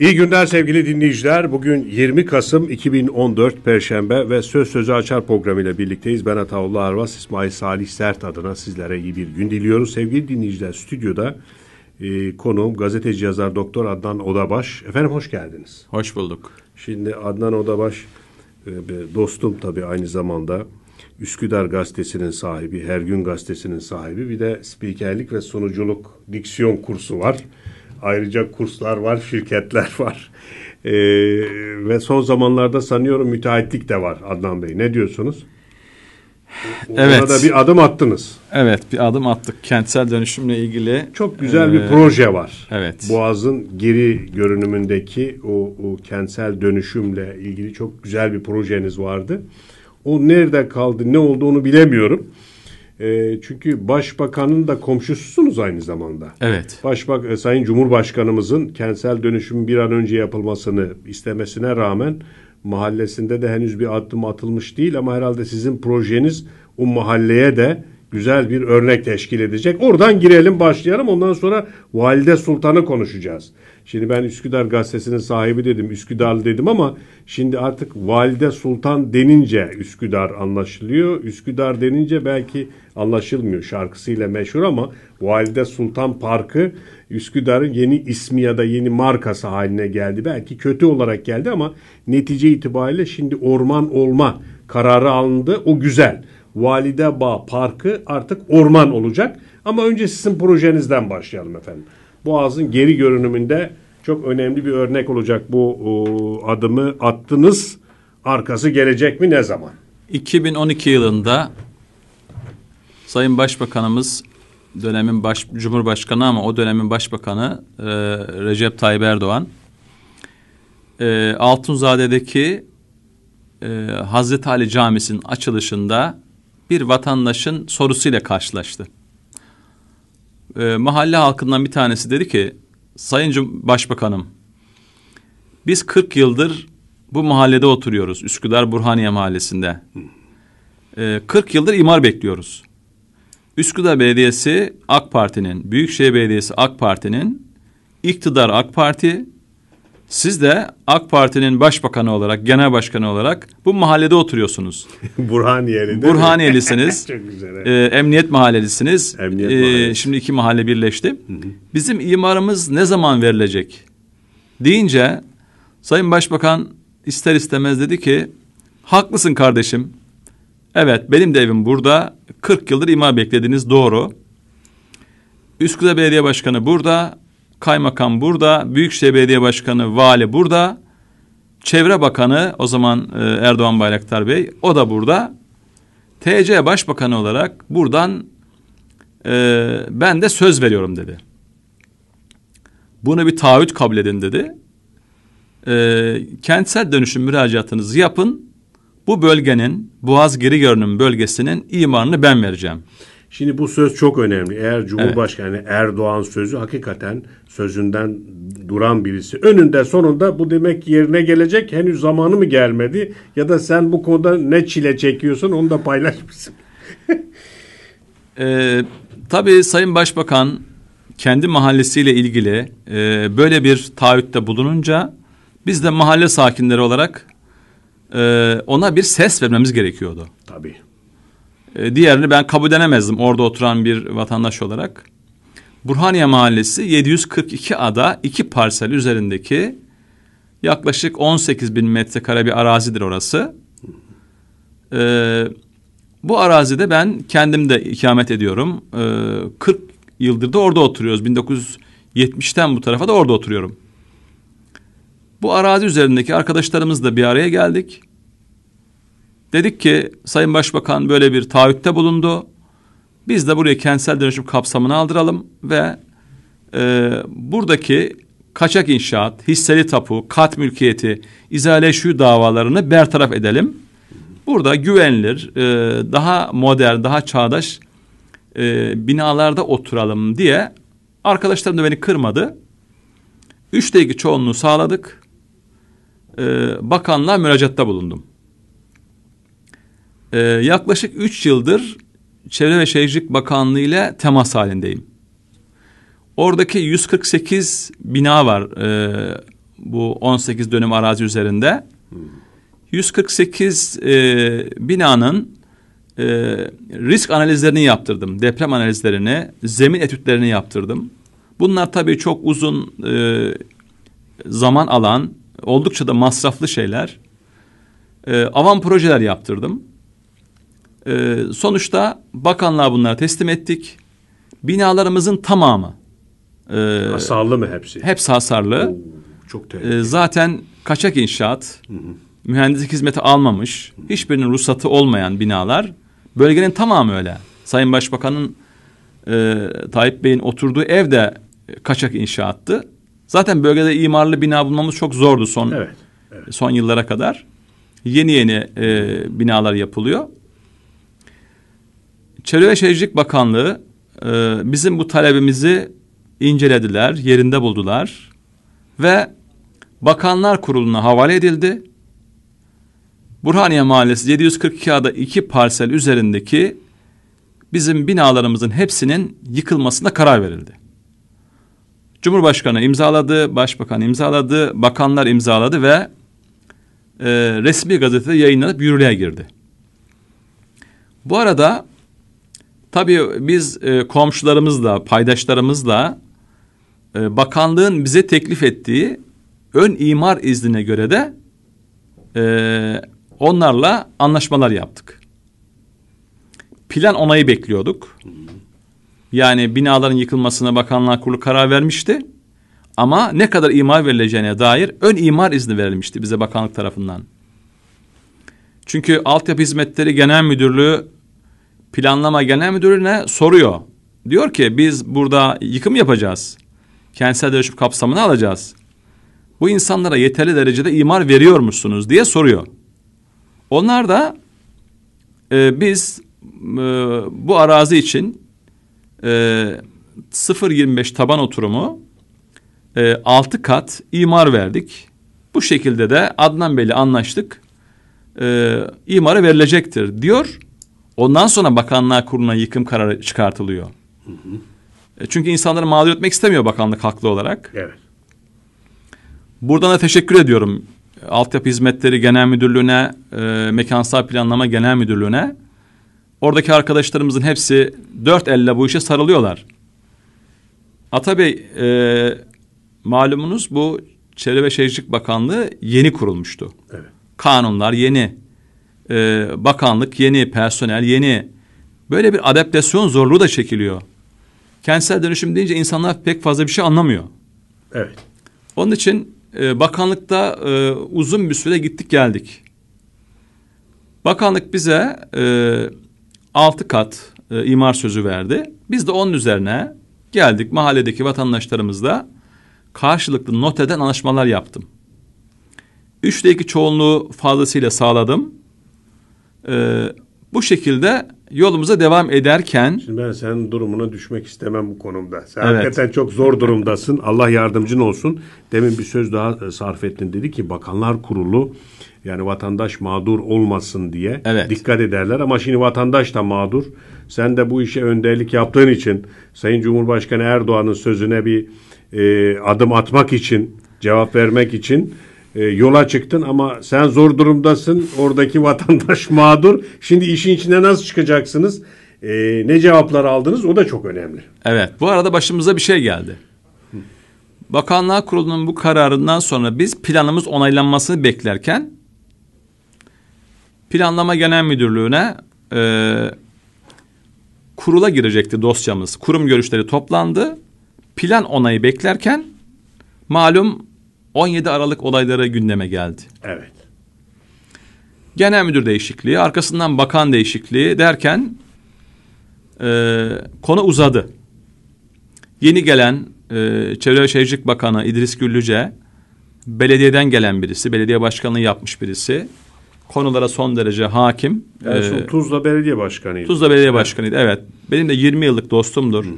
İyi günler sevgili dinleyiciler. Bugün 20 Kasım 2014 Perşembe ve Söz Sözü Açar programıyla birlikteyiz. Ben Ataullah Arvas, İsmail Salih Sert adına sizlere iyi bir gün diliyorum Sevgili dinleyiciler stüdyoda e, konuğum gazeteci yazar Doktor Adnan Odabaş. Efendim hoş geldiniz. Hoş bulduk. Şimdi Adnan Odabaş e, dostum tabii aynı zamanda. Üsküdar gazetesinin sahibi, Her Gün gazetesinin sahibi bir de spikerlik ve sunuculuk diksiyon kursu var. Ayrıca kurslar var, şirketler var. E, ve son zamanlarda sanıyorum müteahhitlik de var Adnan Bey. Ne diyorsunuz? Evet. Ona da bir adım attınız. Evet bir adım attık. Kentsel dönüşümle ilgili. Çok güzel ee, bir proje var. Evet. Boğaz'ın geri görünümündeki o, o kentsel dönüşümle ilgili çok güzel bir projeniz vardı. O nerede kaldı ne oldu onu bilemiyorum. E, çünkü başbakanın da komşususunuz aynı zamanda. Evet. Başbak e, Sayın Cumhurbaşkanımızın kentsel dönüşüm bir an önce yapılmasını istemesine rağmen mahallesinde de henüz bir adım atılmış değil ama herhalde sizin projeniz o mahalleye de güzel bir örnek teşkil edecek. Oradan girelim başlayalım ondan sonra Valide Sultan'ı konuşacağız. Şimdi ben Üsküdar gazetesinin sahibi dedim Üsküdarlı dedim ama şimdi artık Valide Sultan denince Üsküdar anlaşılıyor. Üsküdar denince belki anlaşılmıyor şarkısıyla meşhur ama Valide Sultan Parkı Üsküdar'ın yeni ismi ya da yeni markası haline geldi. Belki kötü olarak geldi ama netice itibariyle şimdi orman olma kararı alındı. O güzel. Valide Bağ Parkı artık orman olacak. Ama önce sizin projenizden başlayalım efendim. Boğaz'ın geri görünümünde çok önemli bir örnek olacak bu o, e, adımı attınız. Arkası gelecek mi ne zaman? 2012 yılında Sayın Başbakanımız dönemin baş, Cumhurbaşkanı ama o dönemin Başbakanı e, Recep Tayyip Erdoğan e, Altunzade'deki e, Hazreti Ali Camisi'nin açılışında bir vatandaşın sorusuyla karşılaştı. E, mahalle halkından bir tanesi dedi ki, Sayın Başbakanım, biz 40 yıldır bu mahallede oturuyoruz. Üsküdar Burhaniye Mahallesi'nde. E, ee, 40 yıldır imar bekliyoruz. Üsküdar Belediyesi AK Parti'nin, Büyükşehir Belediyesi AK Parti'nin, iktidar AK Parti, siz de AK Parti'nin başbakanı olarak, genel başkanı olarak bu mahallede oturuyorsunuz. Burhaniyeli Burhaniyelisiniz. Çok güzel. Evet. E, emniyet mahallelisiniz. Emniyet e, ee, mahallesi. Şimdi iki mahalle birleşti. Hı hı. Bizim imarımız ne zaman verilecek? Deyince Sayın Başbakan ister istemez dedi ki haklısın kardeşim. Evet benim de evim burada. 40 yıldır imar beklediniz doğru. Üsküdar Belediye Başkanı burada. Kaymakam burada, Büyükşehir Belediye Başkanı, Vali burada. Çevre Bakanı o zaman e, Erdoğan Bayraktar Bey o da burada. TC Başbakanı olarak buradan e, ben de söz veriyorum dedi. Bunu bir taahhüt kabul edin dedi. E, kentsel dönüşüm müracaatınızı yapın. Bu bölgenin Boğaz geri görünüm bölgesinin imarını ben vereceğim. Şimdi bu söz çok önemli. Eğer Cumhurbaşkanı evet. Erdoğan sözü hakikaten sözünden duran birisi. Önünde sonunda bu demek yerine gelecek. Henüz zamanı mı gelmedi ya da sen bu konuda ne çile çekiyorsun onu da paylaşmışsın. ee, tabii Sayın Başbakan kendi mahallesiyle ilgili e, böyle bir taahhütte bulununca biz de mahalle sakinleri olarak e, ona bir ses vermemiz gerekiyordu. Tabii. E, diğerini ben kabul edemezdim orada oturan bir vatandaş olarak. Burhaniye Mahallesi 742 ada iki parsel üzerindeki yaklaşık 18 bin metrekare bir arazidir orası. Ee, bu arazide ben kendim de ikamet ediyorum. Ee, 40 yıldır da orada oturuyoruz. 1970'ten bu tarafa da orada oturuyorum. Bu arazi üzerindeki arkadaşlarımızla bir araya geldik. Dedik ki Sayın Başbakan böyle bir taahhütte bulundu. Biz de buraya kentsel dönüşüm kapsamını aldıralım ve e, buradaki kaçak inşaat, hisseli tapu, kat mülkiyeti, izale şu davalarını bertaraf edelim. Burada güvenilir, e, daha modern, daha çağdaş e, binalarda oturalım diye arkadaşlarım da beni kırmadı. Üçte iki çoğunluğu sağladık. E, bakanlığa müracaatta bulundum. E, yaklaşık üç yıldır Çevre ve Şehircilik Bakanlığı ile temas halindeyim. Oradaki 148 bina var e, bu 18 dönüm arazi üzerinde. 148 e, binanın e, risk analizlerini yaptırdım. Deprem analizlerini, zemin etütlerini yaptırdım. Bunlar tabii çok uzun e, zaman alan, oldukça da masraflı şeyler. E, avan projeler yaptırdım. E, sonuçta bakanlığa bunları teslim ettik. Binalarımızın tamamı e, hasarlı mı hepsi? Hepsi hasarlı. Oo, çok ee, tehlikeli. E, zaten kaçak inşaat, hı hı. mühendislik hizmeti almamış, hı. hiçbirinin ruhsatı olmayan binalar bölgenin tamamı öyle. Sayın Başbakan'ın e, Tayyip Bey'in oturduğu ev de kaçak inşaattı. Zaten bölgede imarlı bina bulmamız çok zordu son evet, evet. son yıllara kadar. Yeni yeni e, binalar yapılıyor. Çevre ve Şehircilik Bakanlığı e, bizim bu talebimizi incelediler, yerinde buldular ve Bakanlar Kurulu'na havale edildi. Burhaniye Mahallesi 742 ada iki parsel üzerindeki bizim binalarımızın hepsinin yıkılmasına karar verildi. Cumhurbaşkanı imzaladı, başbakan imzaladı, bakanlar imzaladı ve e, resmi gazetede yayınlanıp yürürlüğe girdi. Bu arada Tabii biz e, komşularımızla, paydaşlarımızla e, bakanlığın bize teklif ettiği ön imar iznine göre de e, onlarla anlaşmalar yaptık. Plan onayı bekliyorduk. Yani binaların yıkılmasına bakanlığa kurulu karar vermişti. Ama ne kadar imar verileceğine dair ön imar izni verilmişti bize bakanlık tarafından. Çünkü Altyapı Hizmetleri Genel Müdürlüğü Planlama Genel Müdürü'ne soruyor. Diyor ki biz burada yıkım yapacağız. Kentsel dönüşüm kapsamını alacağız. Bu insanlara yeterli derecede imar veriyor musunuz diye soruyor. Onlar da e, biz e, bu arazi için e, 0.25 taban oturumu e, 6 kat imar verdik. Bu şekilde de Adnan Bey'le anlaştık. E, imarı verilecektir diyor Ondan sonra bakanlığa kuruluna yıkım kararı çıkartılıyor. Hı e, hı. Çünkü insanları mağdur etmek istemiyor bakanlık haklı olarak. Evet. Buradan da teşekkür ediyorum. Altyapı Hizmetleri Genel Müdürlüğü'ne, e, Mekansal Planlama Genel Müdürlüğü'ne. Oradaki arkadaşlarımızın hepsi dört elle bu işe sarılıyorlar. Atabey, e, malumunuz bu Çevre ve Şehircilik Bakanlığı yeni kurulmuştu. Evet. Kanunlar yeni e, bakanlık, yeni personel, yeni böyle bir adaptasyon zorluğu da çekiliyor. Kentsel dönüşüm deyince insanlar pek fazla bir şey anlamıyor. Evet. Onun için e, bakanlıkta e, uzun bir süre gittik geldik. Bakanlık bize e, altı kat e, imar sözü verdi. Biz de onun üzerine geldik mahalledeki vatandaşlarımızla karşılıklı noteden anlaşmalar yaptım. Üçte iki çoğunluğu fazlasıyla sağladım. Ee, bu şekilde yolumuza devam ederken... Şimdi ben senin durumuna düşmek istemem bu konumda. Sen evet. hakikaten çok zor durumdasın. Allah yardımcın olsun. Demin bir söz daha e, sarf ettin. Dedi ki Bakanlar Kurulu yani vatandaş mağdur olmasın diye evet. dikkat ederler. Ama şimdi vatandaş da mağdur. Sen de bu işe önderlik yaptığın için Sayın Cumhurbaşkanı Erdoğan'ın sözüne bir e, adım atmak için, cevap vermek için e, yola çıktın ama sen zor durumdasın. Oradaki vatandaş mağdur. Şimdi işin içine nasıl çıkacaksınız? E, ne cevaplar aldınız? O da çok önemli. Evet. Bu arada başımıza bir şey geldi. Bakanlığa Kurulu'nun bu kararından sonra biz planımız onaylanmasını beklerken Planlama Genel Müdürlüğü'ne e, kurula girecekti dosyamız. Kurum görüşleri toplandı. Plan onayı beklerken malum 17 Aralık olayları gündeme geldi. Evet. Genel müdür değişikliği, arkasından bakan değişikliği derken e, konu uzadı. Yeni gelen e, Çevre ve Şehircilik Bakanı İdris Güllüce, belediyeden gelen birisi, belediye başkanlığı yapmış birisi. Konulara son derece hakim. Yani ee, Tuzla Belediye Başkanıydı. Tuzla Belediye Başkanıydı, evet. Benim de 20 yıllık dostumdur. Hı hı.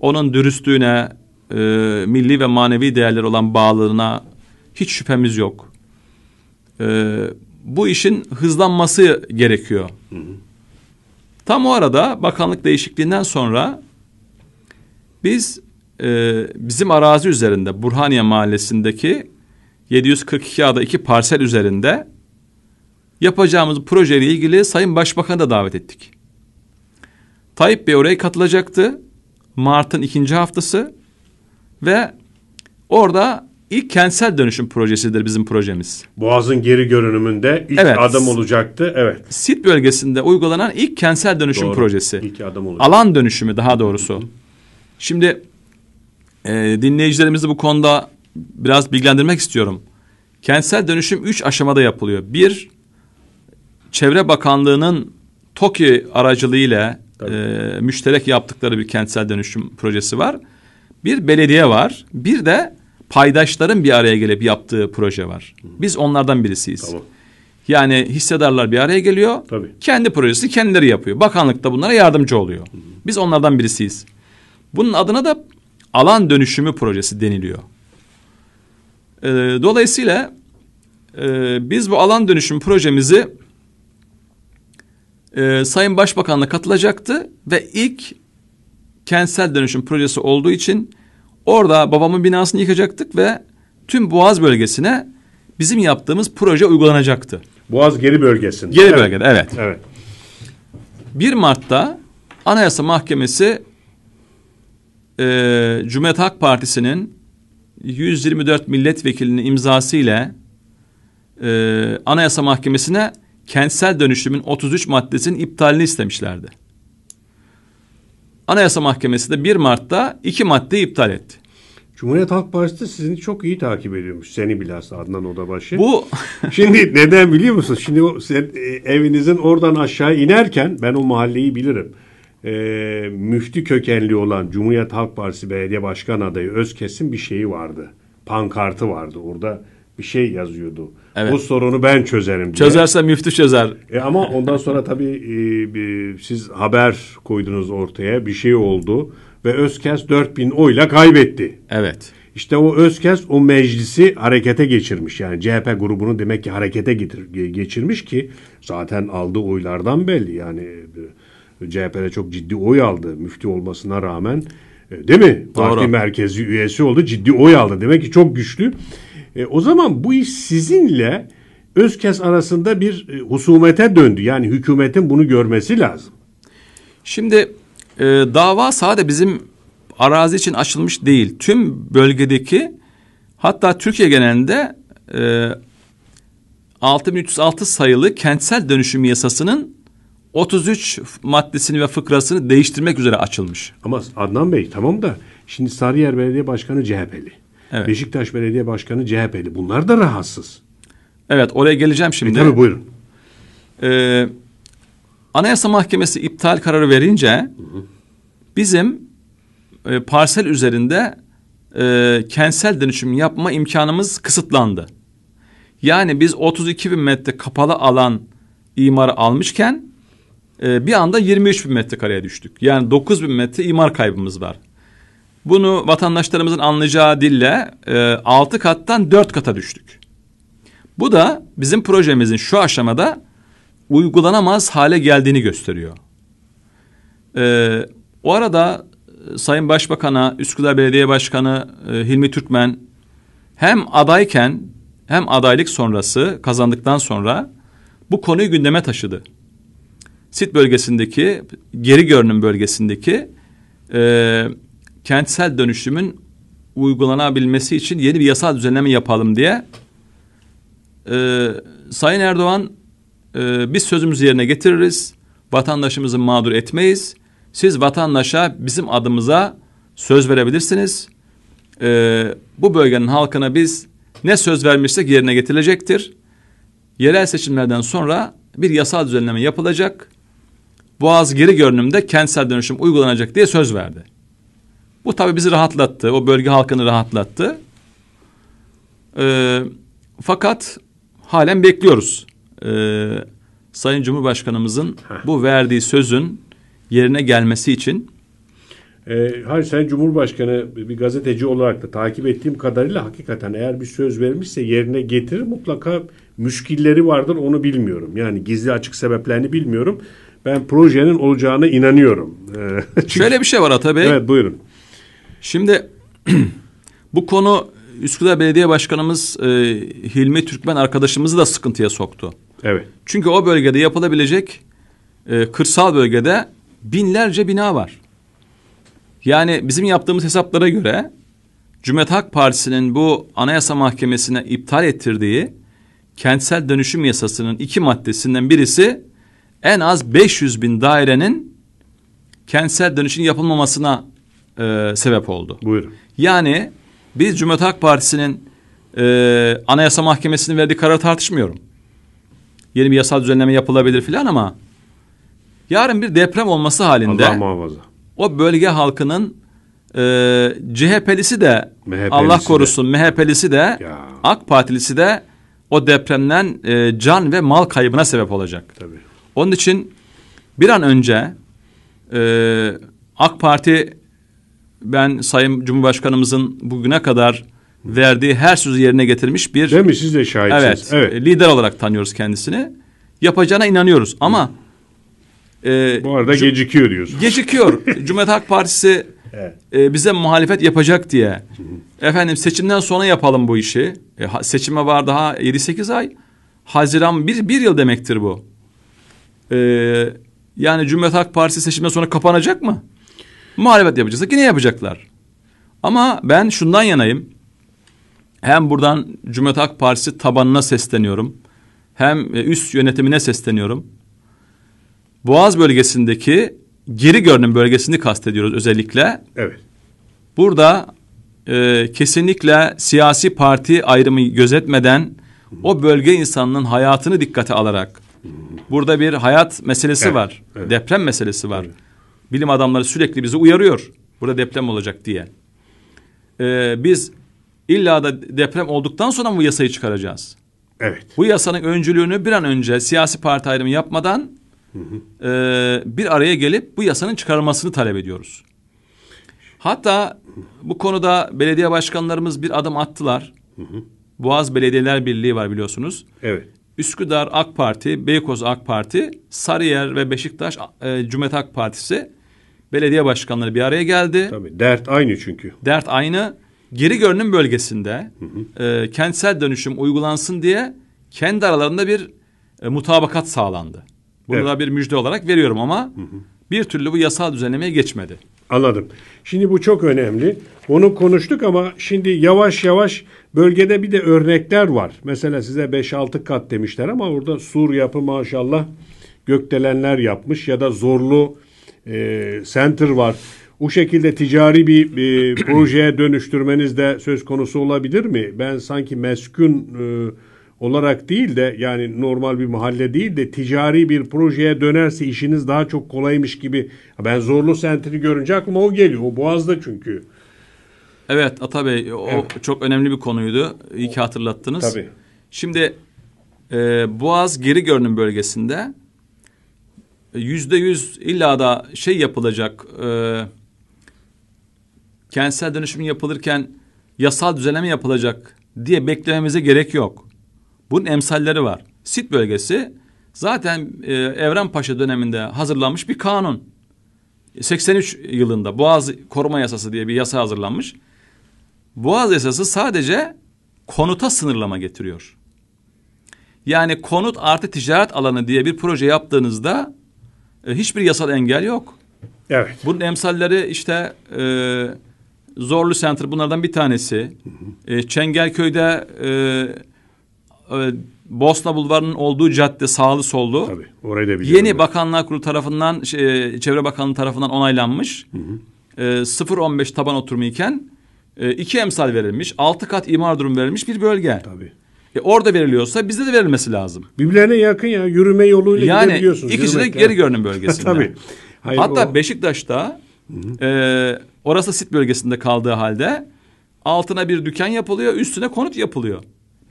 Onun dürüstlüğüne, e, milli ve manevi değerler olan bağlarına hiç şüphemiz yok. E, bu işin hızlanması gerekiyor. Tam o arada bakanlık değişikliğinden sonra biz e, bizim arazi üzerinde Burhaniye Mahallesi'ndeki 742 ada iki parsel üzerinde yapacağımız projeyle ilgili Sayın Başbakan'ı da davet ettik. Tayyip Bey oraya katılacaktı. Mart'ın ikinci haftası. Ve orada ilk kentsel dönüşüm projesidir bizim projemiz. Boğaz'ın geri görünümünde ilk evet. adım olacaktı. Evet. Sit bölgesinde uygulanan ilk kentsel dönüşüm Doğru. projesi. İlk adım olacak. Alan dönüşümü daha doğrusu. Şimdi e, dinleyicilerimizi bu konuda biraz bilgilendirmek istiyorum. Kentsel dönüşüm üç aşamada yapılıyor. Bir, Çevre Bakanlığı'nın TOKİ aracılığıyla e, müşterek yaptıkları bir kentsel dönüşüm projesi var. Bir belediye var. Bir de paydaşların bir araya gelip yaptığı proje var. Biz onlardan birisiyiz. Tamam. Yani hissedarlar bir araya geliyor. Tabii. Kendi projesini kendileri yapıyor. Bakanlık da bunlara yardımcı oluyor. Biz onlardan birisiyiz. Bunun adına da alan dönüşümü projesi deniliyor. Ee, dolayısıyla e, biz bu alan dönüşüm projemizi e, Sayın Başbakan'la katılacaktı ve ilk kentsel dönüşüm projesi olduğu için orada babamın binasını yıkacaktık ve tüm Boğaz bölgesine bizim yaptığımız proje uygulanacaktı. Boğaz geri bölgesinde. Geri evet. bölgede evet. Evet. 1 Mart'ta Anayasa Mahkemesi e, Cumhuriyet Halk Partisi'nin 124 milletvekilinin imzasıyla e, Anayasa Mahkemesi'ne kentsel dönüşümün 33 maddesinin iptalini istemişlerdi. Anayasa Mahkemesi de 1 Mart'ta iki madde iptal etti. Cumhuriyet Halk Partisi de çok iyi takip ediyormuş. Seni bilhassa Adnan Odabaşı. Bu Şimdi neden biliyor musun? Şimdi o, sen, e, evinizin oradan aşağı inerken ben o mahalleyi bilirim. E, müftü kökenli olan Cumhuriyet Halk Partisi Belediye Başkan adayı Özkes'in bir şeyi vardı. Pankartı vardı. Orada bir şey yazıyordu. Evet. Bu sorunu ben çözerim diye. Çözerse müftü çözer. E ama ondan sonra tabii e, siz haber koydunuz ortaya bir şey oldu ve Özkes 4000 oyla kaybetti. Evet. İşte o Özkes o meclisi harekete geçirmiş. Yani CHP grubunu demek ki harekete getir, geçirmiş ki zaten aldığı oylardan belli. Yani e, CHP'de çok ciddi oy aldı müftü olmasına rağmen. E, değil mi? Doğru. Parti merkezi üyesi oldu. Ciddi oy aldı. Demek ki çok güçlü. E, o zaman bu iş sizinle Özkes arasında bir e, husumete döndü. Yani hükümetin bunu görmesi lazım. Şimdi e, dava sadece bizim arazi için açılmış değil. Tüm bölgedeki hatta Türkiye genelinde e, 6306 sayılı kentsel dönüşüm yasasının 33 maddesini ve fıkrasını değiştirmek üzere açılmış. Ama Adnan Bey tamam da şimdi Sarıyer Belediye Başkanı CHP'li. Evet. Beşiktaş Belediye Başkanı CHP'li. Bunlar da rahatsız. Evet oraya geleceğim e, şimdi. E, tabii buyurun. Ee, Anayasa Mahkemesi iptal kararı verince hı hı. bizim e, parsel üzerinde e, kentsel dönüşüm yapma imkanımız kısıtlandı. Yani biz 32 bin metre kapalı alan imarı almışken e, bir anda 23 bin metrekareye düştük. Yani 9 bin metre imar kaybımız var. Bunu vatandaşlarımızın anlayacağı dille e, 6 kattan 4 kata düştük. Bu da bizim projemizin şu aşamada uygulanamaz hale geldiğini gösteriyor. E, o arada e, Sayın Başbakan'a, Üsküdar Belediye Başkanı e, Hilmi Türkmen hem adayken hem adaylık sonrası kazandıktan sonra bu konuyu gündeme taşıdı. Sit bölgesindeki, geri görünüm bölgesindeki e, kentsel dönüşümün uygulanabilmesi için yeni bir yasal düzenleme yapalım diye e, Sayın Erdoğan e, biz sözümüzü yerine getiririz. Vatandaşımızı mağdur etmeyiz. Siz vatandaşa bizim adımıza söz verebilirsiniz. E, bu bölgenin halkına biz ne söz vermişsek yerine getirilecektir. Yerel seçimlerden sonra bir yasal düzenleme yapılacak. Boğaz geri görünümde kentsel dönüşüm uygulanacak diye söz verdi. Bu tabi bizi rahatlattı. O bölge halkını rahatlattı. Ee, fakat halen bekliyoruz. Ee, Sayın Cumhurbaşkanımızın Heh. bu verdiği sözün yerine gelmesi için e, hayır Sayın Cumhurbaşkanı bir gazeteci olarak da takip ettiğim kadarıyla hakikaten eğer bir söz vermişse yerine getirir mutlaka müşkilleri vardır onu bilmiyorum. Yani gizli açık sebeplerini bilmiyorum. Ben projenin olacağına inanıyorum. Ee, çünkü... Şöyle bir şey var Atabey. Evet buyurun. Şimdi bu konu Üsküdar Belediye Başkanımız e, Hilmi Türkmen arkadaşımızı da sıkıntıya soktu. Evet. Çünkü o bölgede yapılabilecek e, kırsal bölgede binlerce bina var. Yani bizim yaptığımız hesaplara göre Cumhuriyet Halk Partisi'nin bu Anayasa Mahkemesi'ne iptal ettirdiği kentsel dönüşüm yasasının iki maddesinden birisi en az 500 bin dairenin kentsel dönüşün yapılmamasına e, sebep oldu. Buyurun. Yani biz Cumhuriyet Halk Partisi'nin e, Anayasa Mahkemesi'nin verdiği kararı tartışmıyorum. Yeni bir yasal düzenleme yapılabilir filan ama yarın bir deprem olması halinde Allah muhafaza. o bölge halkının e, CHP'lisi de MHP'lisi Allah korusun de. MHP'lisi de ya. AK Partilisi de o depremden e, can ve mal kaybına sebep olacak. Tabii. Onun için bir an önce e, AK Parti ben Sayın Cumhurbaşkanımızın bugüne kadar verdiği her sözü yerine getirmiş bir... Değil mi? Siz de şahitsiniz. Evet. evet. E, lider olarak tanıyoruz kendisini. Yapacağına inanıyoruz ama... E, Bu arada gecikiyor diyorsunuz. Gecikiyor. Cumhuriyet Halk Partisi Evet. E, bize muhalefet yapacak diye. Efendim seçimden sonra yapalım bu işi. E, seçime var daha 7-8 ay. Haziran bir, bir yıl demektir bu. E, yani Cumhuriyet Halk Partisi seçimden sonra kapanacak mı? Muhalefet yapacaksa yine yapacaklar. Ama ben şundan yanayım. Hem buradan Cumhuriyet Halk Partisi tabanına sesleniyorum. Hem e, üst yönetimine sesleniyorum. Boğaz bölgesindeki geri görünüm bölgesini kastediyoruz özellikle. Evet. Burada e, kesinlikle siyasi parti ayrımı gözetmeden o bölge insanının hayatını dikkate alarak burada bir hayat meselesi evet, var. Evet. Deprem meselesi var. Evet bilim adamları sürekli bizi uyarıyor. Burada deprem olacak diye. Ee, biz illa da deprem olduktan sonra mı bu yasayı çıkaracağız? Evet. Bu yasanın öncülüğünü bir an önce siyasi parti ayrımı yapmadan hı hı. E, bir araya gelip bu yasanın çıkarılmasını talep ediyoruz. Hatta bu konuda belediye başkanlarımız bir adım attılar. Hı hı. Boğaz Belediyeler Birliği var biliyorsunuz. Evet. Üsküdar AK Parti, Beykoz AK Parti, Sarıyer ve Beşiktaş e, Cumhuriyet AK Partisi belediye başkanları bir araya geldi. Tabii dert aynı çünkü. Dert aynı. Geri görünüm bölgesinde hı hı. E, kentsel dönüşüm uygulansın diye kendi aralarında bir e, mutabakat sağlandı. Bunu evet. da bir müjde olarak veriyorum ama hı hı. bir türlü bu yasal düzenlemeye geçmedi. Anladım. Şimdi bu çok önemli. Onu konuştuk ama şimdi yavaş yavaş bölgede bir de örnekler var. Mesela size 5-6 kat demişler ama orada sur yapı maşallah gökdelenler yapmış ya da zorlu e, center var. Bu şekilde ticari bir e, projeye dönüştürmeniz de söz konusu olabilir mi? Ben sanki meskun e, olarak değil de yani normal bir mahalle değil de ticari bir projeye dönerse işiniz daha çok kolaymış gibi. Ben zorlu sentri görünce aklıma o geliyor. O Boğaz'da çünkü. Evet Ata Bey o evet. çok önemli bir konuydu. İyi ki hatırlattınız. Tabii. Şimdi e, Boğaz geri görünüm bölgesinde yüzde yüz illa da şey yapılacak e, kentsel dönüşüm yapılırken yasal düzenleme yapılacak diye beklememize gerek yok. Bunun emsalleri var. Sit bölgesi zaten e, Evren Paşa döneminde hazırlanmış bir kanun. 83 yılında Boğaz Koruma Yasası diye bir yasa hazırlanmış. Boğaz Yasası sadece konuta sınırlama getiriyor. Yani konut artı ticaret alanı diye bir proje yaptığınızda e, hiçbir yasal engel yok. Evet. Bunun emsalleri işte e, Zorlu Center bunlardan bir tanesi. E, Çengelköy'de e, e, Bosna Bulvarı'nın olduğu cadde sağlı sollu. Tabii orayı da biliyorum. Yeni ben. Bakanlar Kurulu tarafından, şey, e, Çevre Bakanlığı tarafından onaylanmış. Hı hı. E, 0.15 taban oturumu iken e, iki emsal verilmiş, altı kat imar durum verilmiş bir bölge. Tabii. E orada veriliyorsa bizde de verilmesi lazım. Birbirlerine yakın ya yürüme yoluyla yani gidebiliyorsunuz. Yani ikisi de geri yani. görünüm bölgesinde. Tabii. Hayır, Hatta o... Beşiktaş'ta e, orası sit bölgesinde kaldığı halde altına bir dükkan yapılıyor, üstüne konut yapılıyor.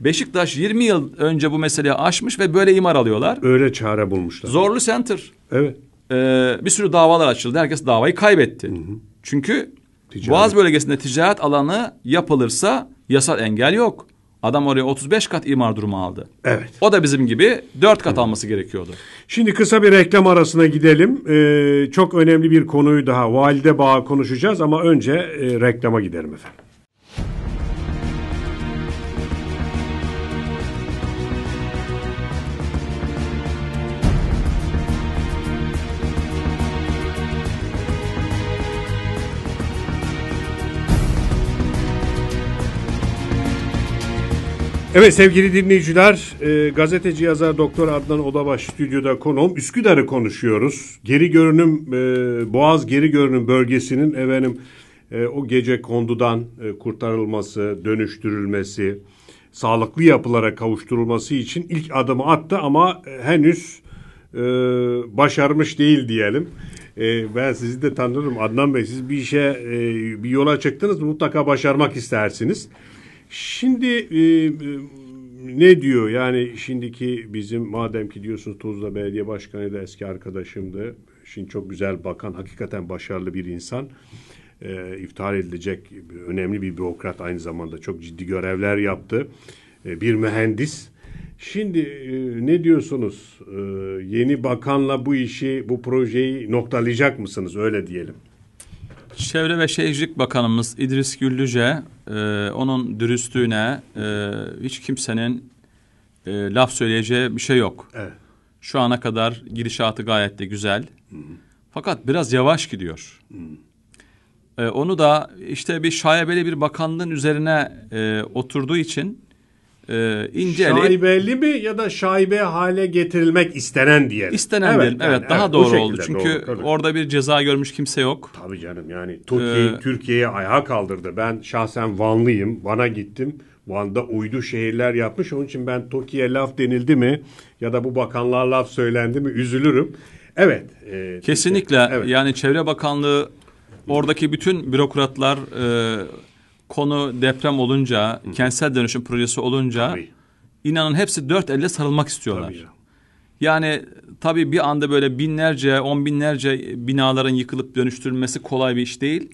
Beşiktaş 20 yıl önce bu meseleyi aşmış ve böyle imar alıyorlar. Öyle çare bulmuşlar. Zorlu Center. Evet. E, bir sürü davalar açıldı. Herkes davayı kaybetti. Hı-hı. Çünkü ticaret. Boğaz bölgesinde ticaret alanı yapılırsa yasal engel yok. Adam oraya 35 kat imar durumu aldı. Evet. O da bizim gibi 4 kat alması gerekiyordu. Şimdi kısa bir reklam arasına gidelim. Ee, çok önemli bir konuyu daha valide bağı konuşacağız ama önce e, reklama gidelim efendim. Evet sevgili dinleyiciler, e, gazeteci yazar Doktor Adnan Odabaş stüdyoda konuğum. Üsküdar'ı konuşuyoruz. Geri görünüm, e, Boğaz geri görünüm bölgesinin efendim e, o gece kondudan e, kurtarılması, dönüştürülmesi, sağlıklı yapılara kavuşturulması için ilk adımı attı ama e, henüz e, başarmış değil diyelim. E, ben sizi de tanırım Adnan Bey. Siz bir işe, e, bir yola çıktınız mutlaka başarmak istersiniz. Şimdi e, e, ne diyor yani şimdiki bizim madem ki diyorsunuz Tuzla Belediye Başkanı da eski arkadaşımdı. Şimdi çok güzel bakan hakikaten başarılı bir insan. E, iftihar edilecek önemli bir bürokrat aynı zamanda çok ciddi görevler yaptı. E, bir mühendis. Şimdi e, ne diyorsunuz? E, yeni bakanla bu işi, bu projeyi noktalayacak mısınız? Öyle diyelim. Çevre ve Şehircilik Bakanımız İdris Güllüce e, onun dürüstlüğüne e, hiç kimsenin e, laf söyleyeceği bir şey yok. Evet. Şu ana kadar girişatı gayet de güzel. Hı. Fakat biraz yavaş gidiyor. E, onu da işte bir şaibeli bir bakanlığın üzerine e, oturduğu için e, ee, inceleyip... Şaibeli mi ya da şaibe hale getirilmek istenen diyelim. İstenen evet, diyelim. Yani, evet daha evet, doğru oldu. Çünkü doğru, orada bir ceza görmüş kimse yok. Tabii canım yani Türkiye, ee, Türkiye'yi ayağa kaldırdı. Ben şahsen Vanlıyım. Van'a gittim. Van'da uydu şehirler yapmış. Onun için ben Türkiye laf denildi mi ya da bu bakanlığa laf söylendi mi üzülürüm. Evet. E, Kesinlikle. Evet. Yani Çevre Bakanlığı oradaki bütün bürokratlar e, konu deprem olunca, Hı. kentsel dönüşüm projesi olunca tabii. inanın hepsi dört elle sarılmak istiyorlar. Tabii. Yani tabii bir anda böyle binlerce, on binlerce binaların yıkılıp dönüştürülmesi kolay bir iş değil.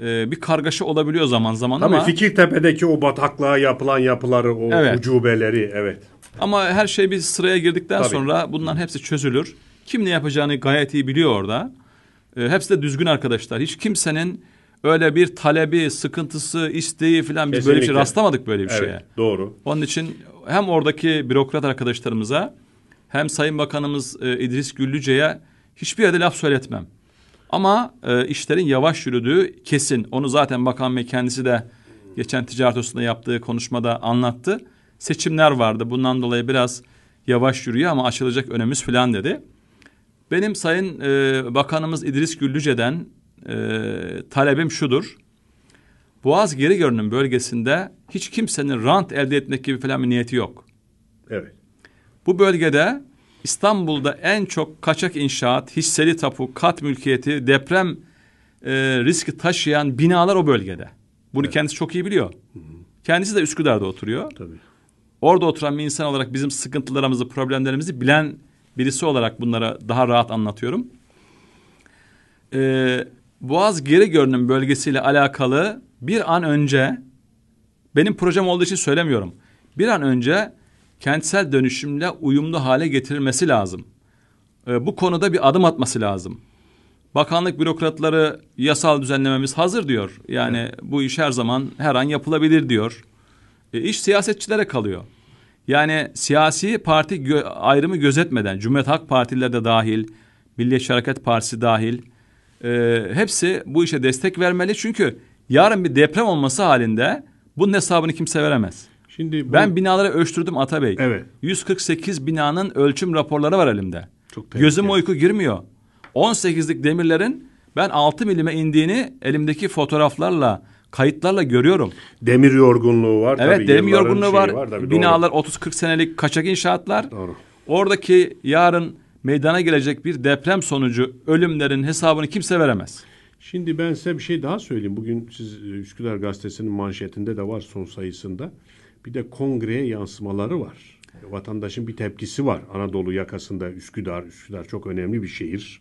Ee, bir kargaşa olabiliyor zaman zaman tabii, ama... Tabii Fikirtepe'deki o bataklığa yapılan yapıları, o evet. ucubeleri, evet. Ama her şey bir sıraya girdikten tabii. sonra bunların hepsi çözülür. Kim ne yapacağını gayet iyi biliyor orada. Ee, hepsi de düzgün arkadaşlar. Hiç kimsenin öyle bir talebi, sıkıntısı, isteği falan biz böyle bir şey rastlamadık böyle bir evet, şeye. Doğru. Onun için hem oradaki bürokrat arkadaşlarımıza hem Sayın Bakanımız e, İdris Güllüce'ye hiçbir yerde laf söyletmem. Ama e, işlerin yavaş yürüdüğü kesin. Onu zaten Bakan Bey kendisi de geçen ticaret odasında yaptığı konuşmada anlattı. Seçimler vardı. Bundan dolayı biraz yavaş yürüyor ama açılacak önümüz falan dedi. Benim Sayın e, Bakanımız İdris Güllüce'den ee, talebim şudur. Boğaz geri görünüm bölgesinde hiç kimsenin rant elde etmek gibi falan bir niyeti yok. Evet. Bu bölgede İstanbul'da en çok kaçak inşaat, hisseli tapu, kat mülkiyeti, deprem e, riski taşıyan binalar o bölgede. Bunu evet. kendisi çok iyi biliyor. Hı hı. Kendisi de Üsküdar'da oturuyor. Tabii. Orada oturan bir insan olarak bizim sıkıntılarımızı, problemlerimizi bilen birisi olarak bunlara daha rahat anlatıyorum. Ee, Boğaz geri görünüm bölgesiyle alakalı bir an önce benim projem olduğu için söylemiyorum. Bir an önce kentsel dönüşümle uyumlu hale getirilmesi lazım. E, bu konuda bir adım atması lazım. Bakanlık bürokratları yasal düzenlememiz hazır diyor. Yani evet. bu iş her zaman her an yapılabilir diyor. E, iş siyasetçilere kalıyor. Yani siyasi parti gö ayrımı gözetmeden Cumhuriyet Halk Partileri de dahil, Milliyetçi Hareket Partisi dahil e, hepsi bu işe destek vermeli. Çünkü yarın bir deprem olması halinde bunun hesabını kimse veremez. Şimdi bu... ben binaları ölçtürdüm Atabey. Evet. 148 binanın ölçüm raporları var elimde. Çok Gözüm uyku girmiyor. 18'lik demirlerin ben 6 milime indiğini elimdeki fotoğraflarla, kayıtlarla görüyorum. Demir yorgunluğu var. Evet tabii, demir yorgunluğu var. var tabii, Binalar 30-40 senelik kaçak inşaatlar. Doğru. Oradaki yarın meydana gelecek bir deprem sonucu ölümlerin hesabını kimse veremez. Şimdi ben size bir şey daha söyleyeyim. Bugün siz e, Üsküdar Gazetesi'nin manşetinde de var son sayısında. Bir de kongreye yansımaları var. E, vatandaşın bir tepkisi var Anadolu yakasında Üsküdar. Üsküdar çok önemli bir şehir.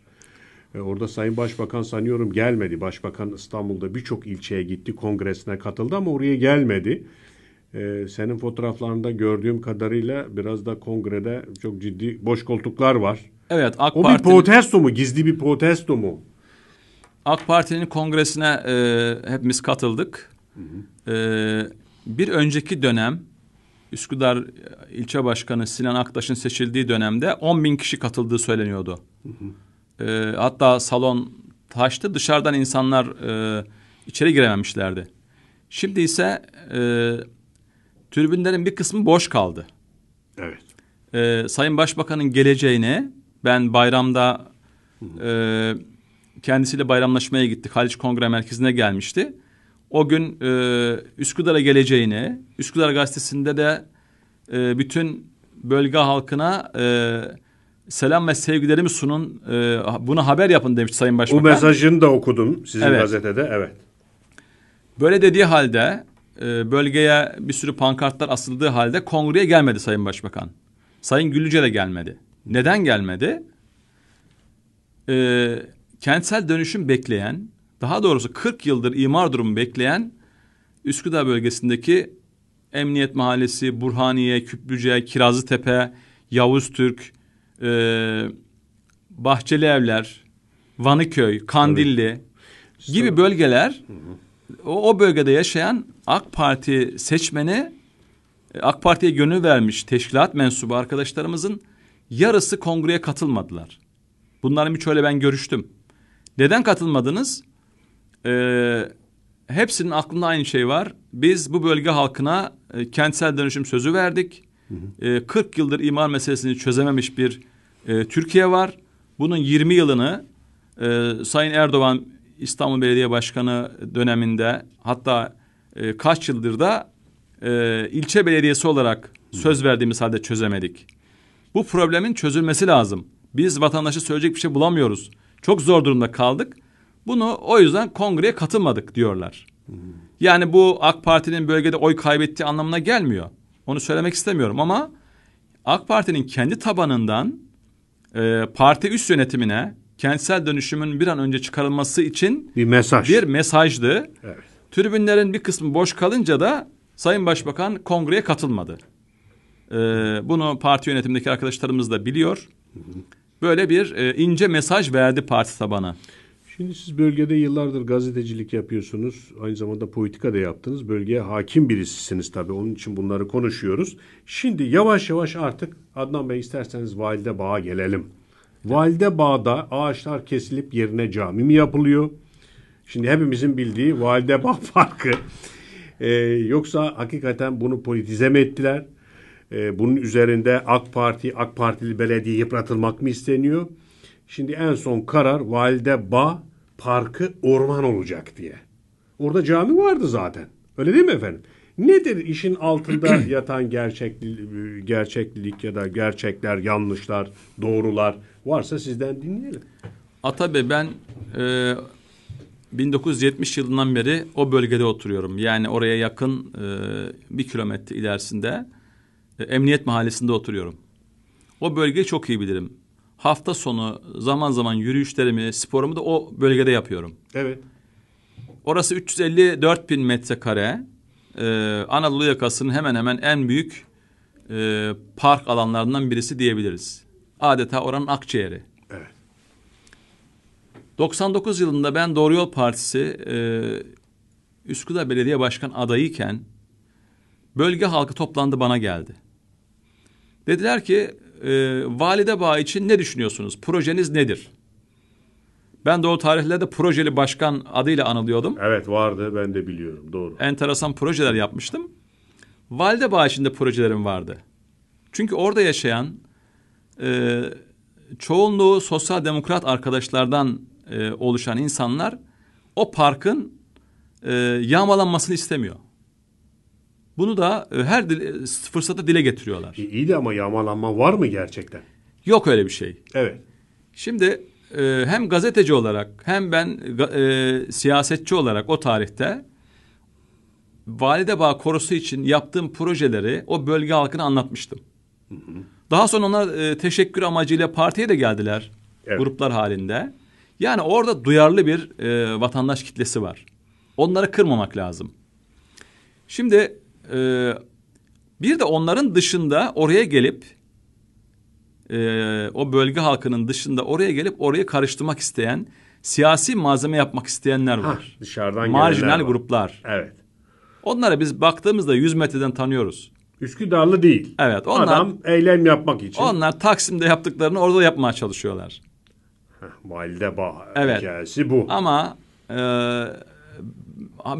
E, orada Sayın Başbakan sanıyorum gelmedi. Başbakan İstanbul'da birçok ilçeye gitti, kongresine katıldı ama oraya gelmedi e, senin fotoğraflarında gördüğüm kadarıyla biraz da kongrede çok ciddi boş koltuklar var. Evet AK Parti. O bir protesto mu? Gizli bir protesto mu? AK Parti'nin kongresine e, hepimiz katıldık. Hı hı. E, bir önceki dönem Üsküdar ilçe başkanı Sinan Aktaş'ın seçildiği dönemde 10 bin kişi katıldığı söyleniyordu. Hı hı. E, hatta salon taştı dışarıdan insanlar e, içeri girememişlerdi. Şimdi ise e, Türbünlerin bir kısmı boş kaldı. Evet. Ee, Sayın Başbakan'ın geleceğine ben bayramda e, kendisiyle bayramlaşmaya gittik. Haliç Kongre Merkezi'ne gelmişti. O gün e, Üsküdar'a geleceğini, Üsküdar Gazetesi'nde de e, bütün bölge halkına e, selam ve sevgilerimi sunun, e, bunu haber yapın demiş Sayın Başbakan. Bu mesajını da okudum sizin evet. gazetede, evet. Böyle dediği halde e, bölgeye bir sürü pankartlar asıldığı halde kongreye gelmedi Sayın Başbakan. Sayın Güllüce de gelmedi. Neden gelmedi? E, kentsel dönüşüm bekleyen, daha doğrusu 40 yıldır imar durumu bekleyen Üsküdar bölgesindeki Emniyet Mahallesi, Burhaniye, Küplüce, Kirazlıtepe, Yavuztürk, e, Bahçeli Evler, Vanıköy, Kandilli evet. gibi bölgeler hı hı o, o bölgede yaşayan AK Parti seçmeni e, AK Parti'ye gönül vermiş teşkilat mensubu arkadaşlarımızın yarısı kongreye katılmadılar. Bunların şöyle ben görüştüm. Neden katılmadınız? Ee, hepsinin aklında aynı şey var. Biz bu bölge halkına e, kentsel dönüşüm sözü verdik. E, 40 yıldır imar meselesini çözememiş bir e, Türkiye var. Bunun 20 yılını e, Sayın Erdoğan İstanbul Belediye Başkanı döneminde hatta e, kaç yıldır da e, ilçe belediyesi olarak söz verdiğimiz halde çözemedik. Bu problemin çözülmesi lazım. Biz vatandaşı söyleyecek bir şey bulamıyoruz. Çok zor durumda kaldık. Bunu o yüzden kongreye katılmadık diyorlar. Yani bu AK Parti'nin bölgede oy kaybettiği anlamına gelmiyor. Onu söylemek istemiyorum ama AK Parti'nin kendi tabanından e, parti üst yönetimine kentsel dönüşümün bir an önce çıkarılması için bir mesaj. Bir mesajdı. Evet. Tribünlerin bir kısmı boş kalınca da Sayın Başbakan kongreye katılmadı. Ee, bunu parti yönetimindeki arkadaşlarımız da biliyor. Böyle bir e, ince mesaj verdi parti tabana. Şimdi siz bölgede yıllardır gazetecilik yapıyorsunuz. Aynı zamanda politika da yaptınız. Bölgeye hakim birisisiniz tabii. Onun için bunları konuşuyoruz. Şimdi yavaş yavaş artık Adnan Bey isterseniz valide bağa gelelim. Valide Bağ'da ağaçlar kesilip yerine cami mi yapılıyor? Şimdi hepimizin bildiği Valide Bağ farkı. Ee, yoksa hakikaten bunu politize mi ettiler? Ee, bunun üzerinde AK Parti, AK Partili belediye yıpratılmak mı isteniyor? Şimdi en son karar Valide Bağ Parkı orman olacak diye. Orada cami vardı zaten. Öyle değil mi efendim? Nedir işin altında yatan gerçeklik, gerçeklik ya da gerçekler, yanlışlar, doğrular? Varsa sizden dinleyelim. Atabey ben e, 1970 yılından beri o bölgede oturuyorum. Yani oraya yakın e, bir kilometre ilerisinde e, Emniyet Mahallesi'nde oturuyorum. O bölgeyi çok iyi bilirim. Hafta sonu zaman zaman yürüyüşlerimi, sporumu da o bölgede yapıyorum. Evet. Orası 354 bin metrekare. E, Anadolu yakasının hemen hemen en büyük e, park alanlarından birisi diyebiliriz adeta oranın akciğeri. Evet. 99 yılında ben Doğru Yol Partisi e, Üsküdar Belediye Başkan adayıken bölge halkı toplandı bana geldi. Dediler ki e, Valide Bağ için ne düşünüyorsunuz? Projeniz nedir? Ben de o tarihlerde projeli başkan adıyla anılıyordum. Evet vardı ben de biliyorum doğru. Enteresan projeler yapmıştım. Valide Bağ için de projelerim vardı. Çünkü orada yaşayan e, çoğunluğu sosyal demokrat arkadaşlardan e, oluşan insanlar o parkın e, yağmalanmasını istemiyor. Bunu da e, her dile, fırsata dile getiriyorlar. E, iyi de ama yağmalanma var mı gerçekten? Yok öyle bir şey. Evet. Şimdi e, hem gazeteci olarak hem ben e, siyasetçi olarak o tarihte Validebağ korusu için yaptığım projeleri o bölge halkına anlatmıştım. Hı hı. Daha sonra onlar e, teşekkür amacıyla partiye de geldiler. Evet. Gruplar halinde. Yani orada duyarlı bir e, vatandaş kitlesi var. Onları kırmamak lazım. Şimdi e, bir de onların dışında oraya gelip e, o bölge halkının dışında oraya gelip orayı karıştırmak isteyen siyasi malzeme yapmak isteyenler var. Ha, dışarıdan Marjinal var. gruplar. Evet. Onlara biz baktığımızda yüz metreden tanıyoruz. Üsküdarlı değil. Evet. Onlar, Adam eylem yapmak için. Onlar Taksim'de yaptıklarını orada yapmaya çalışıyorlar. Heh, Validebağ evet. hikayesi bu. Ama e,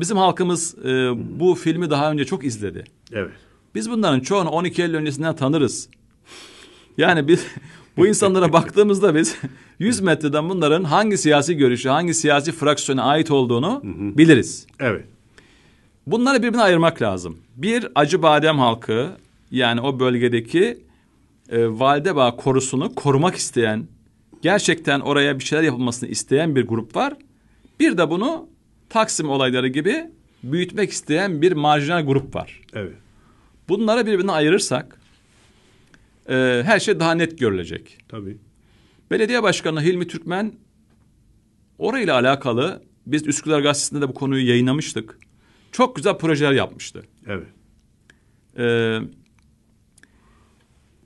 bizim halkımız e, bu filmi daha önce çok izledi. Evet. Biz bunların çoğunu 12 Eylül öncesinden tanırız. Yani biz bu insanlara baktığımızda biz 100 metreden bunların hangi siyasi görüşü, hangi siyasi fraksiyona ait olduğunu biliriz. Evet. Bunları birbirine ayırmak lazım. Bir acı badem halkı yani o bölgedeki e, Valdebağ korusunu korumak isteyen, gerçekten oraya bir şeyler yapılmasını isteyen bir grup var. Bir de bunu Taksim olayları gibi büyütmek isteyen bir marjinal grup var. Evet. Bunları birbirine ayırırsak e, her şey daha net görülecek. Tabii. Belediye Başkanı Hilmi Türkmen orayla alakalı biz Üsküdar Gazetesi'nde de bu konuyu yayınlamıştık çok güzel projeler yapmıştı. Evet. Ee,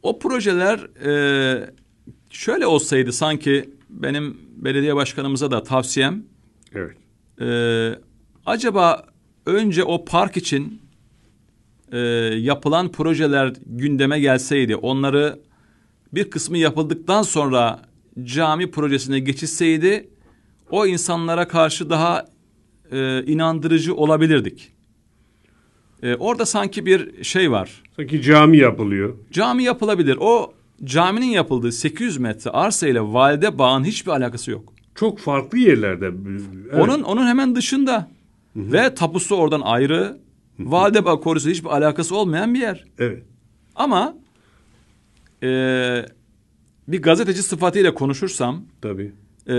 o projeler e, şöyle olsaydı sanki benim belediye başkanımıza da tavsiyem. Evet. E, acaba önce o park için e, yapılan projeler gündeme gelseydi, onları bir kısmı yapıldıktan sonra cami projesine geçilseydi, o insanlara karşı daha e, inandırıcı olabilirdik. E, orada sanki bir şey var. Sanki cami yapılıyor. Cami yapılabilir. O caminin yapıldığı 800 metre arsa ile valide bağın hiçbir alakası yok. Çok farklı yerlerde. Evet. Onun onun hemen dışında hı hı. ve tapusu oradan ayrı. Hı hı. Valide bağ korusu hiçbir alakası olmayan bir yer. Evet. Ama e, bir gazeteci sıfatıyla konuşursam. Tabii. E,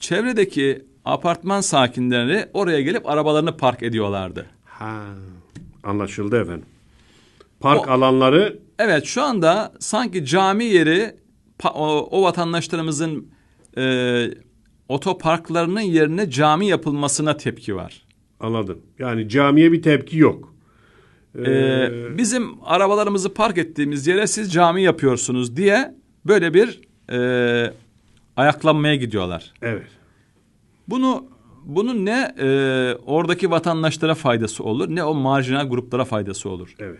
çevredeki apartman sakinleri oraya gelip arabalarını park ediyorlardı. Ha, anlaşıldı efendim. Park o, alanları... Evet şu anda sanki cami yeri o, o vatandaşlarımızın e, otoparklarının yerine cami yapılmasına tepki var. Anladım. Yani camiye bir tepki yok. Ee, ee, bizim arabalarımızı park ettiğimiz yere siz cami yapıyorsunuz diye böyle bir e, ayaklanmaya gidiyorlar. Evet. Bunu bunun ne e, oradaki vatandaşlara faydası olur ne o marjinal gruplara faydası olur. Evet.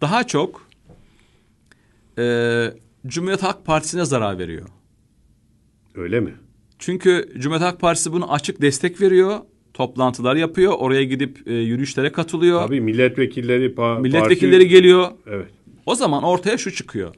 Daha çok e, Cumhuriyet Halk Partisi'ne zarar veriyor. Öyle mi? Çünkü Cumhuriyet Halk Partisi bunu açık destek veriyor. Toplantılar yapıyor. Oraya gidip e, yürüyüşlere katılıyor. Tabii milletvekilleri pa- milletvekilleri parti... geliyor. Evet. O zaman ortaya şu çıkıyor.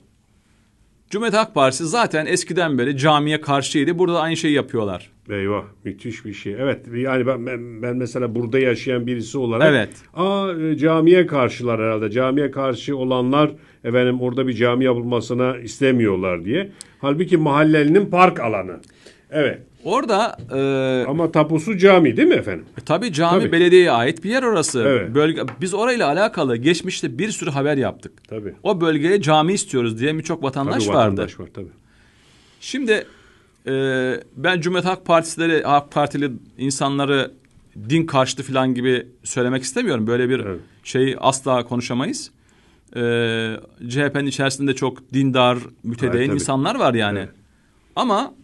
Cumhuriyet Halk Partisi zaten eskiden beri camiye karşıydı. Burada da aynı şeyi yapıyorlar. Eyvah müthiş bir şey. Evet yani ben, ben, ben mesela burada yaşayan birisi olarak evet. aa e, camiye karşılar herhalde. Camiye karşı olanlar efendim orada bir cami yapılmasına istemiyorlar diye. Halbuki mahallenin park alanı. Evet. Orada e, ama tapusu cami değil mi efendim? E, tabii cami tabii. belediyeye ait bir yer orası. Evet. Bölge biz orayla alakalı geçmişte bir sürü haber yaptık. Tabii. O bölgeye cami istiyoruz diye birçok vatandaş, vatandaş vardı. Vatandaş var tabii. Şimdi e, ben Cumhuriyet Halk Partisileri, Halk Partili insanları din karşıtı falan gibi söylemek istemiyorum. Böyle bir evet. şeyi asla konuşamayız. E, ee, CHP'nin içerisinde çok dindar, mütedeyin evet, insanlar var yani. Evet. Ama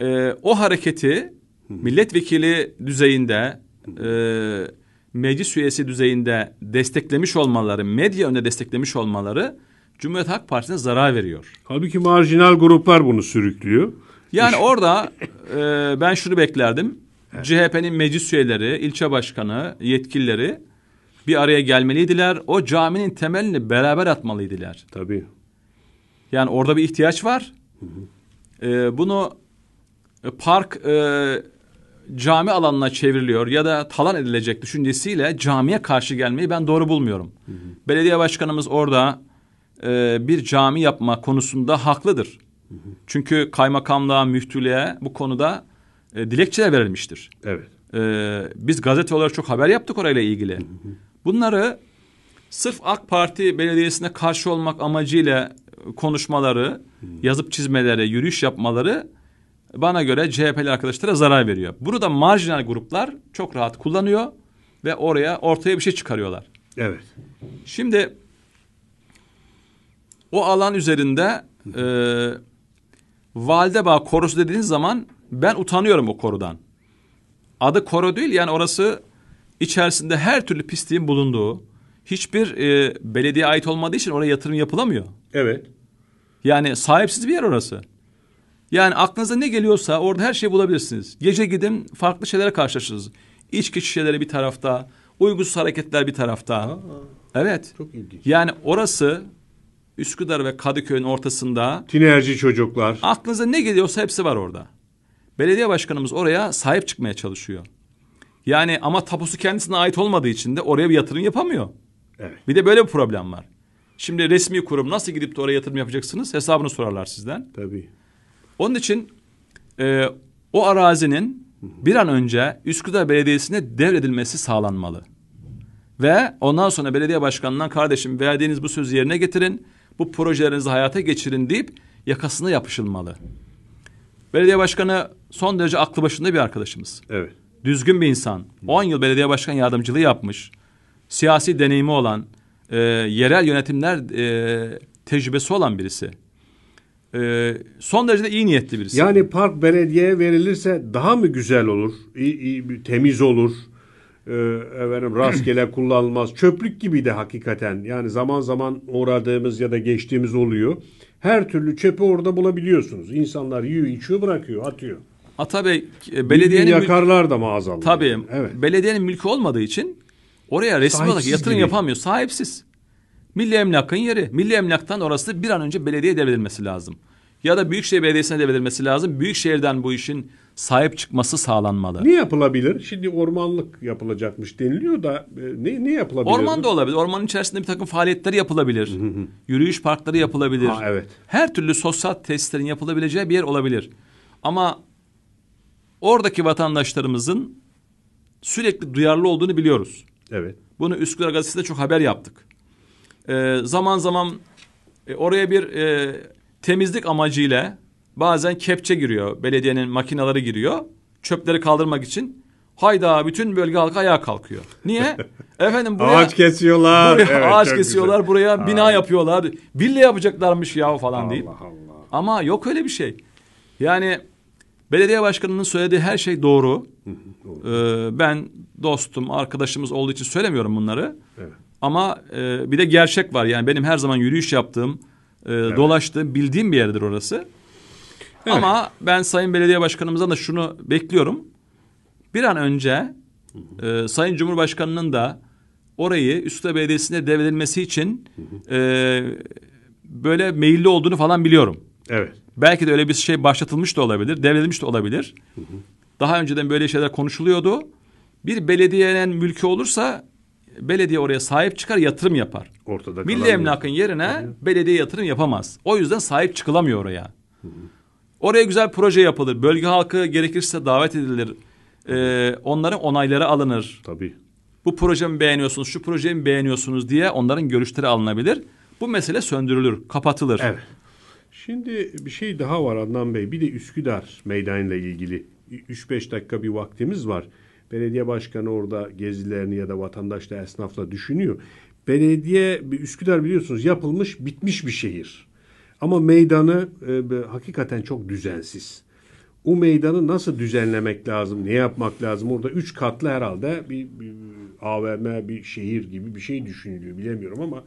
e, o hareketi milletvekili düzeyinde, e, meclis üyesi düzeyinde desteklemiş olmaları, medya önünde desteklemiş olmaları Cumhuriyet Halk Partisi'ne zarar veriyor. Halbuki marjinal gruplar bunu sürüklüyor. Yani orada e, ben şunu beklerdim. Evet. CHP'nin meclis üyeleri, ilçe başkanı, yetkilileri bir araya gelmeliydiler. O caminin temelini beraber atmalıydılar. Tabii. Yani orada bir ihtiyaç var. Hı hı. E, bunu e, park e, cami alanına çevriliyor ya da talan edilecek düşüncesiyle camiye karşı gelmeyi ben doğru bulmuyorum. Hı hı. Belediye başkanımız orada e, bir cami yapma konusunda haklıdır. Çünkü kaymakamlığa, müftülüğe bu konuda e, dilekçeler verilmiştir. Evet. E, biz gazete olarak çok haber yaptık orayla ilgili. Hı hı. Bunları sırf AK Parti belediyesine karşı olmak amacıyla konuşmaları, hmm. yazıp çizmeleri, yürüyüş yapmaları bana göre CHP'li arkadaşlara zarar veriyor. Bunu da marjinal gruplar çok rahat kullanıyor ve oraya ortaya bir şey çıkarıyorlar. Evet. Şimdi o alan üzerinde hmm. e, Validebağ korosu dediğiniz zaman ben utanıyorum o korudan. Adı koru değil yani orası içerisinde her türlü pisliğin bulunduğu, hiçbir e, belediye ait olmadığı için oraya yatırım yapılamıyor. Evet. Yani sahipsiz bir yer orası. Yani aklınıza ne geliyorsa orada her şeyi bulabilirsiniz. Gece gidin farklı şeylere karşılaşırsınız. İçki şişeleri bir tarafta, uygusuz hareketler bir tarafta. Aa, evet. Çok ilginç. Yani orası Üsküdar ve Kadıköy'ün ortasında. Tinerci çocuklar. Aklınıza ne geliyorsa hepsi var orada. Belediye başkanımız oraya sahip çıkmaya çalışıyor. Yani ama tapusu kendisine ait olmadığı için de oraya bir yatırım yapamıyor. Evet. Bir de böyle bir problem var. Şimdi resmi kurum nasıl gidip de oraya yatırım yapacaksınız? Hesabını sorarlar sizden. Tabii. Onun için e, o arazinin bir an önce Üsküdar Belediyesi'ne devredilmesi sağlanmalı. Ve ondan sonra belediye başkanından kardeşim verdiğiniz bu sözü yerine getirin bu projelerinizi hayata geçirin deyip yakasına yapışılmalı. Belediye başkanı son derece aklı başında bir arkadaşımız. Evet. Düzgün bir insan. 10 yıl belediye başkan yardımcılığı yapmış. Siyasi deneyimi olan, e, yerel yönetimler e, tecrübesi olan birisi. E, son derece de iyi niyetli birisi. Yani park belediyeye verilirse daha mı güzel olur, iyi, iyi, temiz olur, e, efendim rastgele kullanılmaz. Çöplük gibi de hakikaten yani zaman zaman uğradığımız ya da geçtiğimiz oluyor. Her türlü çöpü orada bulabiliyorsunuz. İnsanlar yiyor, içiyor, bırakıyor, atıyor. Ata Bey e, belediyenin yakarlar mülk... da maazallah. Tabii. Evet. Belediyenin mülkü olmadığı için oraya resmi olarak yatırım gibi. yapamıyor. Sahipsiz. Milli emlakın yeri. Milli emlaktan orası bir an önce belediyeye devredilmesi lazım. Ya da Büyükşehir Belediyesi'ne devredilmesi lazım. Büyükşehir'den bu işin sahip çıkması sağlanmalı. Ne yapılabilir? Şimdi ormanlık yapılacakmış deniliyor da e, ne, ne yapılabilir? Orman da olabilir. Ormanın içerisinde bir takım faaliyetler yapılabilir. Yürüyüş parkları yapılabilir. Ha, evet. Her türlü sosyal testlerin yapılabileceği bir yer olabilir. Ama oradaki vatandaşlarımızın sürekli duyarlı olduğunu biliyoruz. Evet. Bunu Üsküdar Gazetesi'nde çok haber yaptık. Ee, zaman zaman e, oraya bir e, temizlik amacıyla Bazen kepçe giriyor, belediyenin makinaları giriyor. Çöpleri kaldırmak için. Hayda bütün bölge halkı ayağa kalkıyor. Niye? Efendim buraya ağaç kesiyorlar. Buraya evet, ağaç kesiyorlar, güzel. buraya Aa. bina yapıyorlar. Villa yapacaklarmış ya falan Allah deyip. Allah. Ama yok öyle bir şey. Yani belediye başkanının söylediği her şey doğru. doğru. ee, ben dostum, arkadaşımız olduğu için söylemiyorum bunları. Evet. Ama e, bir de gerçek var. Yani benim her zaman yürüyüş yaptığım, e, evet. dolaştığım, bildiğim bir yerdir orası. Ama ben Sayın Belediye Başkanımızdan da şunu bekliyorum. Bir an önce e, Sayın Cumhurbaşkanı'nın da orayı Üsküdar Belediyesi'ne devredilmesi için e, böyle meyilli olduğunu falan biliyorum. Evet. Belki de öyle bir şey başlatılmış da olabilir, devredilmiş de olabilir. Hı hı. Daha önceden böyle şeyler konuşuluyordu. Bir belediyenin mülkü olursa belediye oraya sahip çıkar, yatırım yapar. Ortada Milli emlakın yerine Tabii. belediye yatırım yapamaz. O yüzden sahip çıkılamıyor oraya. Hı hı. Oraya güzel proje yapılır. Bölge halkı gerekirse davet edilir. Ee, onların onayları alınır. Tabii. Bu projemi beğeniyorsunuz, şu projemi beğeniyorsunuz diye onların görüşleri alınabilir. Bu mesele söndürülür, kapatılır. Evet. Şimdi bir şey daha var Adnan Bey. Bir de Üsküdar meydanıyla ilgili 3-5 dakika bir vaktimiz var. Belediye başkanı orada gezilerini ya da vatandaşla, esnafla düşünüyor. Belediye, Üsküdar biliyorsunuz yapılmış, bitmiş bir şehir. Ama meydanı e, hakikaten çok düzensiz. Bu meydanı nasıl düzenlemek lazım, ne yapmak lazım? Orada üç katlı herhalde bir, bir AVM, bir şehir gibi bir şey düşünülüyor bilemiyorum ama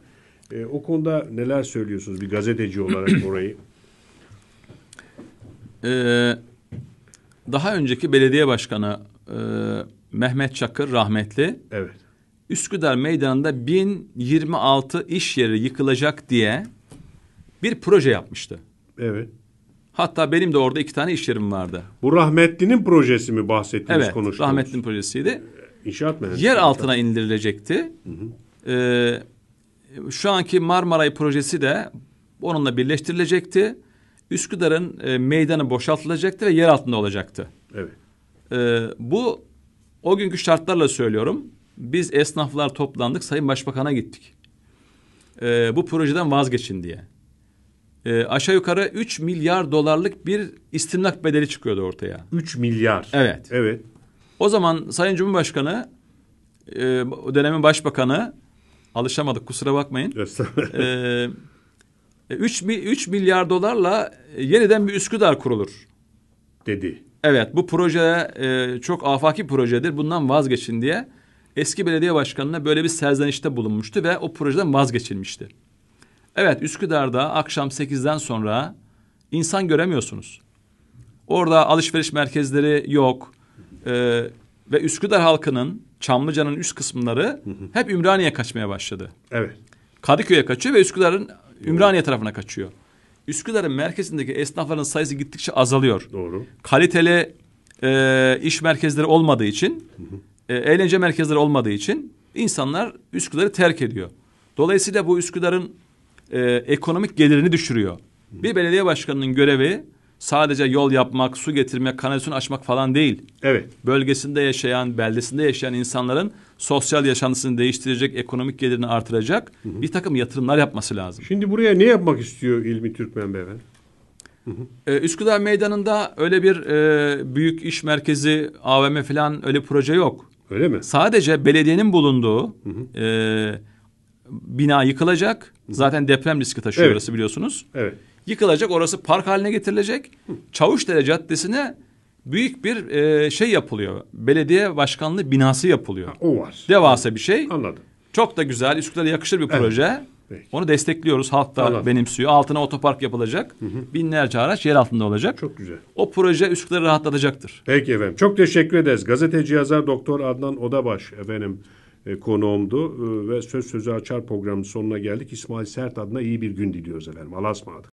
e, o konuda neler söylüyorsunuz bir gazeteci olarak orayı? Ee, daha önceki belediye başkanı e, Mehmet Çakır rahmetli. Evet. Üsküdar meydanında 1026 iş yeri yıkılacak diye bir proje yapmıştı. Evet. Hatta benim de orada iki tane iş vardı. Bu rahmetlinin projesi mi bahsettiğiniz evet, konuştuğunuz? Evet, rahmetlinin projesiydi. Ee, inşaat mühendisliği. Yer altına indirilecekti. Hı hı. Ee, şu anki Marmaray projesi de onunla birleştirilecekti. Üsküdar'ın e, meydanı boşaltılacaktı ve yer altında olacaktı. Evet. Ee, bu o günkü şartlarla söylüyorum. Biz esnaflar toplandık, Sayın Başbakan'a gittik. Ee, bu projeden vazgeçin diye e, aşağı yukarı 3 milyar dolarlık bir istimlak bedeli çıkıyordu ortaya. 3 milyar. Evet. Evet. O zaman Sayın Cumhurbaşkanı e, o dönemin başbakanı alışamadık kusura bakmayın. Ee, e, 3, 3 milyar dolarla e, yeniden bir Üsküdar kurulur. Dedi. Evet bu proje e, çok afaki projedir bundan vazgeçin diye eski belediye başkanına böyle bir serzenişte bulunmuştu ve o projeden vazgeçilmişti. Evet Üsküdar'da akşam 8'den sonra insan göremiyorsunuz. Orada alışveriş merkezleri yok. Ee, ve Üsküdar halkının Çamlıca'nın üst kısımları hep Ümraniye kaçmaya başladı. Evet. Kadıköy'e kaçıyor ve Üsküdar'ın Ümraniye tarafına kaçıyor. Üsküdar'ın merkezindeki esnafların sayısı gittikçe azalıyor. Doğru. Kaliteli e, iş merkezleri olmadığı için, e, eğlence merkezleri olmadığı için insanlar Üsküdar'ı terk ediyor. Dolayısıyla bu Üsküdar'ın e, ekonomik gelirini düşürüyor. Bir belediye başkanının görevi sadece yol yapmak, su getirmek, kanalizasyon açmak falan değil. Evet. Bölgesinde yaşayan, beldesinde yaşayan insanların sosyal yaşantısını değiştirecek, ekonomik gelirini artıracak hı hı. bir takım yatırımlar yapması lazım. Şimdi buraya ne yapmak istiyor İlmi Türkmen Beyefendi? Ee, Üsküdar Meydanı'nda öyle bir e, büyük iş merkezi, AVM falan öyle proje yok. Öyle mi? Sadece belediyenin bulunduğu hı hı. E, bina yıkılacak. Zaten deprem riski taşıyor evet. orası biliyorsunuz. Evet. Yıkılacak orası park haline getirilecek. Çavuşdere Caddesi'ne büyük bir e, şey yapılıyor. Belediye başkanlığı binası yapılıyor. Ha, o var. Devasa bir şey. Anladım. Çok da güzel. Üsküdar'a yakışır bir proje. Evet. Peki. Onu destekliyoruz. Halk da Anladım. benimsiyor. Altına otopark yapılacak. Hı hı. Binlerce araç yer altında olacak. Çok güzel. O proje Üsküdar'ı rahatlatacaktır. Peki efendim. Çok teşekkür ederiz. Gazeteci yazar Doktor Adnan Odabaş efendim e, konuğumdu e, ve Söz Sözü Açar programın sonuna geldik. İsmail Sert adına iyi bir gün diliyoruz efendim. Alasmadık.